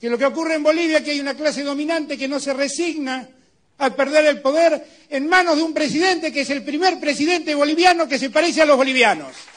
que lo que ocurre en Bolivia, es que hay una clase dominante que no se resigna a perder el poder en manos de un presidente que es el primer presidente boliviano que se parece a los bolivianos.